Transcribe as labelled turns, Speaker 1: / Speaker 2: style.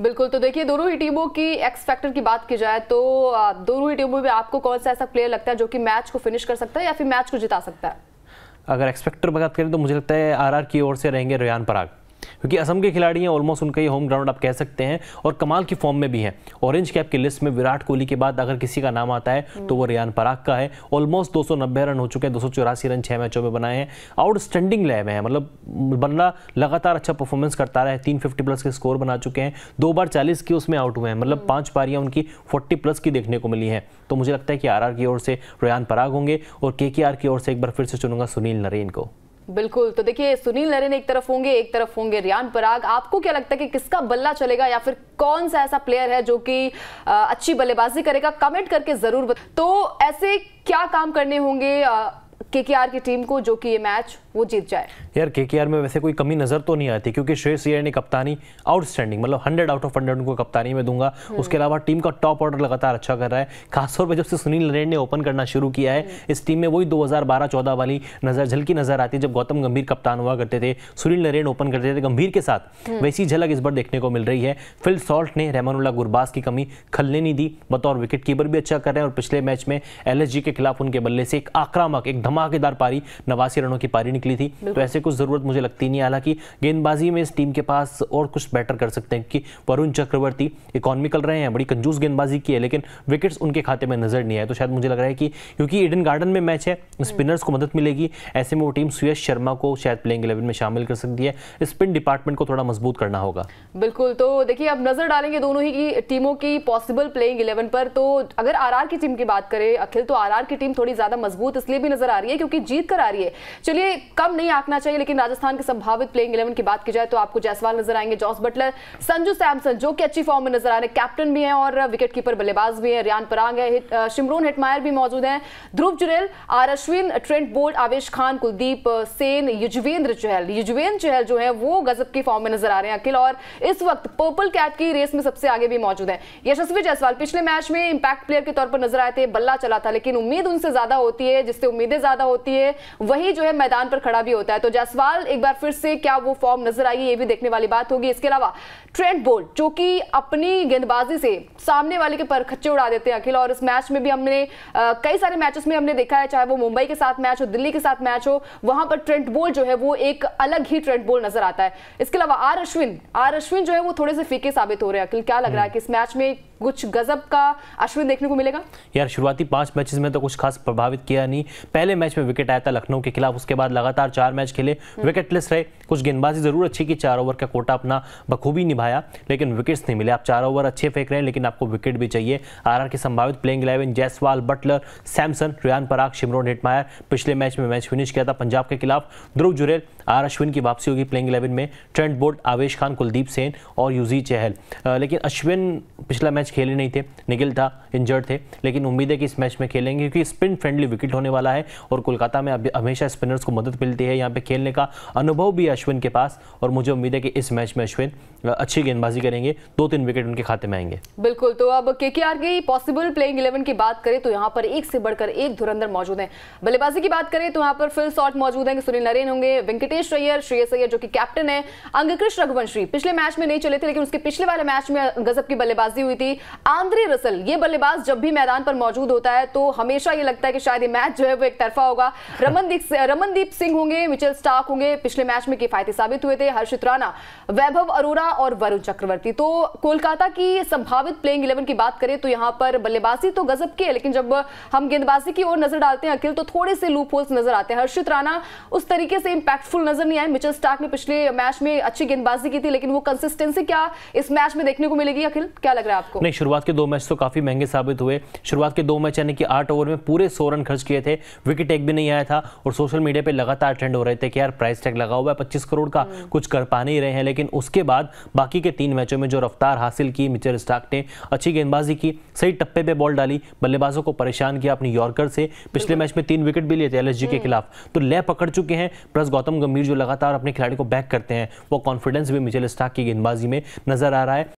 Speaker 1: बिल्कुल तो देखिए दोनों ही टीमों की एक्स फैक्टर की बात की जाए तो दोनों ही टीमों में आपको कौन सा ऐसा प्लेयर लगता है जो कि मैच को फिनिश कर सकता है या फिर मैच को जिता सकता है
Speaker 2: अगर एक्सपेक्टर बात करें तो मुझे लगता है आरआर की ओर से रहेंगे रियान पराग क्योंकि असम के खिलाड़ी हैं ऑलमोस्ट उनका ही होम ग्राउंड आप कह सकते हैं और कमाल की फॉर्म में भी हैं ऑरेंज कैप की लिस्ट में विराट कोहली के बाद अगर किसी का नाम आता है तो वो रियान पराग का है ऑलमोस्ट दो रन हो चुके हैं दो रन छः मैचों में बनाए हैं आउटस्टैंडिंग लय में है मतलब बल्ला लगातार अच्छा परफॉर्मेंस करता रहा है तीन प्लस के स्कोर बना चुके हैं दो बार चालीस की उसमें आउट हुए हैं मतलब हम्म। पाँच पारियाँ उनकी फोर्टी प्लस की देखने को मिली हैं तो मुझे लगता है कि आर की ओर से रियान पराग होंगे और के की ओर से एक बार फिर से चुनूंगा सुनील नरेन को
Speaker 1: बिल्कुल तो देखिए सुनील नरेन एक तरफ होंगे एक तरफ होंगे रियान पराग आपको क्या लगता है कि किसका बल्ला चलेगा या फिर कौन सा ऐसा प्लेयर है जो कि अच्छी बल्लेबाजी करेगा कमेंट करके जरूर बता तो ऐसे क्या काम करने होंगे केकेआर की टीम को जो कि ये मैच वो जीत जाए
Speaker 2: यार केकेआर में वैसे कोई कमी नजर तो नहीं आती क्योंकि श्रेयस अय्यर ने कप्तानी आउटस्टैंडिंग मतलब 100 आउट ऑफ 100 उनको कप्तानी में दूंगा हम्म। उसके अलावा टीम का टॉप ऑर्डर लगातार अच्छा कर रहा है खासतौर पर जब से सुनील नरेन ने ओपन करना शुरू किया है हम्म। इस टीम में वही दो हजार वाली नजर झलकी नजर आती जब गौतम गंभीर कप्तान हुआ करते थे सुनील नरेन ओपन करते थे गंभीर के साथ हम्म। वैसी झलक इस बार देखने को मिल रही है फिल सॉल्ट ने रहमानुल्ला गुरबाज की कमी खलने नहीं दी बतौर विकेट कीपर भी अच्छा कर रहे हैं और पिछले मैच में एल के खिलाफ उनके बल्ले से एक आक्रामक एक धमाकेदार पारी नवासी रनों की पारी निकली थी तो ऐसे कुछ ज़रूरत मुझे लगती नहीं हालांकि गेंदबाजी में इस टीम के पास और कुछ बेटर कर सकते हैं कि वरुण चक्रवर्ती इकोनॉमिकल रहे हैं बड़ी कंजूस गेंदबाजी की है लेकिन विकेट्स उनके खाते में नज़र नहीं आए तो शायद मुझे लग रहा है कि क्योंकि ईडन गार्डन में मैच है स्पिनर्स को मदद मिलेगी ऐसे में वो टीम सुयश शर्मा को शायद प्लेइंग इलेवन में शामिल कर सकती है स्पिन डिपार्टमेंट को थोड़ा मजबूत करना होगा
Speaker 1: बिल्कुल तो देखिए अब नज़र डालेंगे दोनों ही टीमों की पॉसिबल प्लेइंग इलेवन पर तो अगर आर की टीम की बात करें अखिल तो आर की टीम थोड़ी ज़्यादा मजबूत इसलिए भी नजर आ आ रही है क्योंकि जीत कर आ रही है चलिए कम नहीं आंकना चाहिए लेकिन राजस्थान के संभावित प्लेइंग इलेवन की बात की जाए तो आपको जायसवाल नजर आएंगे जॉस बटलर संजू सैमसन जो कि अच्छी फॉर्म में नजर आ रहे हैं कैप्टन भी है और विकेट कीपर बल्लेबाज भी है रियान परांग है शिमरोन हेटमायर भी मौजूद है Dhruv Jurel R Ashwin Trent Boult Avesh Khan Kuldeep Sen Yuzvendra चहल युजवेंद्र चहल जो है वो गजब की फॉर्म में नजर आ रहे हैं अखिल और इस वक्त पर्पल कैप की रेस में सबसे आगे भी मौजूद है यशस्वी जायसवाल पिछले मैच में इंपैक्ट प्लेयर के तौर पर नजर आए थे बल्ला चला था लेकिन उम्मीद उनसे ज्यादा होती है जिससे उम्मीदें ज्यादा होती है वही जो है मैदान पर खड़ा भी होता है तो जायसवाल एक बार फिर से क्या वो फॉर्म नजर आई ये भी देखने वाली बात होगी इसके अलावा ट्रेंट बोल्ट जो कि अपनी गेंदबाजी से सामने वाले के पर खच्चे उड़ा देते हैं अखिल और इस मैच में भी हमने कई सारे मैचेस में हमने देखा है चाहे वो मुंबई के साथ मैच हो दिल्ली के साथ मैच हो वहां पर ट्रेंट बोल जो है वो एक अलग ही ट्रेंट बोल नजर आता है इसके अलावा आर अश्विन आर अश्विन जो है वो थोड़े से फीके साबित हो रहे हैं अखिल क्या लग रहा है हम्म। कि इस मैच में कुछ गजब का अश्विन देखने को मिलेगा
Speaker 2: यार शुरुआती पांच मैचेस में तो कुछ खास प्रभावित किया नहीं पहले मैच में विकेट आया था लखनऊ के खिलाफ उसके बाद लगातार चार मैच खेले हम्म। विकेटलेस रहे कुछ गेंदबाजी जरूर अच्छी की चार ओवर का कोटा अपना बखूबी निभाया लेकिन विकेट्स नहीं मिले आप चार ओवर अच्छे फेंक रहे हैं लेकिन आप आपको विकेट भी चाहिए आर के संभावित playing eleven Jaiswal Buttler Samson Riyan Parag Shimron Hetmyer पिछले मैच में मैच फिनिश किया था पंजाब के खिलाफ ध्रुव जुरेल आर अश्विन की वापसी होगी प्लेइंग इलेवन में ट्रेंट बोल्ट आवेश खान कुलदीप सेन और यूजी चहल लेकिन अश्विन पिछला मैच खेले नहीं थे निगिल था इंजर्ड थे लेकिन उम्मीद है कि इस मैच में खेलेंगे क्योंकि स्पिन फ्रेंडली विकेट होने वाला है और कोलकाता में हमेशा स्पिनर्स को मदद मिलती है यहाँ पर खेलने का अनुभव भी अश्विन के पास और मुझे उम्मीद है कि इस मैच में अश्विन अच्छी गेंदबाजी करेंगे दो तीन विकेट उनके खाते में आएंगे
Speaker 1: बिल्कुल तो अब के की पॉसिबल प्लेइंग इलेवन की बात करें तो यहाँ पर एक से बढ़कर एक धुरंधर मौजूद है बल्लेबाजी की बात करें तो यहाँ पर फिल सॉट मौजूद है सुनील नरेन होंगे वेंकटेश अयर श्रेय सैयर जो कि कैप्टन है अंगकृष रघुवंशी पिछले मैच में नहीं चले थे लेकिन उसके पिछले वाले मैच में गजब की बल्लेबाजी हुई थी आंद्रे रसल ये बल्ले बल्लेबाज जब भी मैदान पर मौजूद होता है तो हमेशा ये लगता है कि शायद ये मैच जो है वो एक तरफा होगा रमनदीप रमनदीप सिंह होंगे मिचेल स्टार्क होंगे पिछले मैच में किफायती साबित हुए थे हर्षित राणा वैभव अरोरा और वरुण चक्रवर्ती तो कोलकाता की संभावित प्लेइंग इलेवन की बात करें तो यहाँ पर बल्लेबाजी तो गजब की है लेकिन जब हम गेंदबाजी की ओर नजर डालते हैं अखिल तो थोड़े से लूप नजर आते हैं हर्षित राणा उस तरीके से इंपैक्टफुल नजर नहीं आए मिचल स्टार्क ने पिछले मैच में अच्छी गेंदबाजी की थी लेकिन वो कंसिस्टेंसी क्या इस मैच में देखने को मिलेगी अखिल क्या लग रहा है आपको
Speaker 2: नहीं शुरुआत के दो मैच तो काफी महंगे साबित हुए शुरुआत के दो मैच यानी कि आठ ओवर में पूरे सौ रन खर्च किए थे विकेट एक भी नहीं आया था और सोशल मीडिया पर लगातार ट्रेंड हो रहे थे कि यार प्राइस टैग लगा हुआ है पच्चीस करोड़ का हम्म। कुछ कर पा नहीं रहे हैं लेकिन उसके बाद बाकी के तीन मैचों में जो रफ्तार हासिल की मिचर स्टाक ने अच्छी गेंदबाजी की सही टप्पे पर बॉल डाली बल्लेबाजों को परेशान किया अपनी यॉर्कर से पिछले मैच में तीन विकेट भी लिए थे एल के हम्म। खिलाफ तो लय पकड़ चुके हैं प्लस गौतम गंभीर जो लगातार अपने खिलाड़ी को बैक करते हैं वो कॉन्फिडेंस भी मिचेल स्टाक की गेंदबाजी में नजर आ रहा है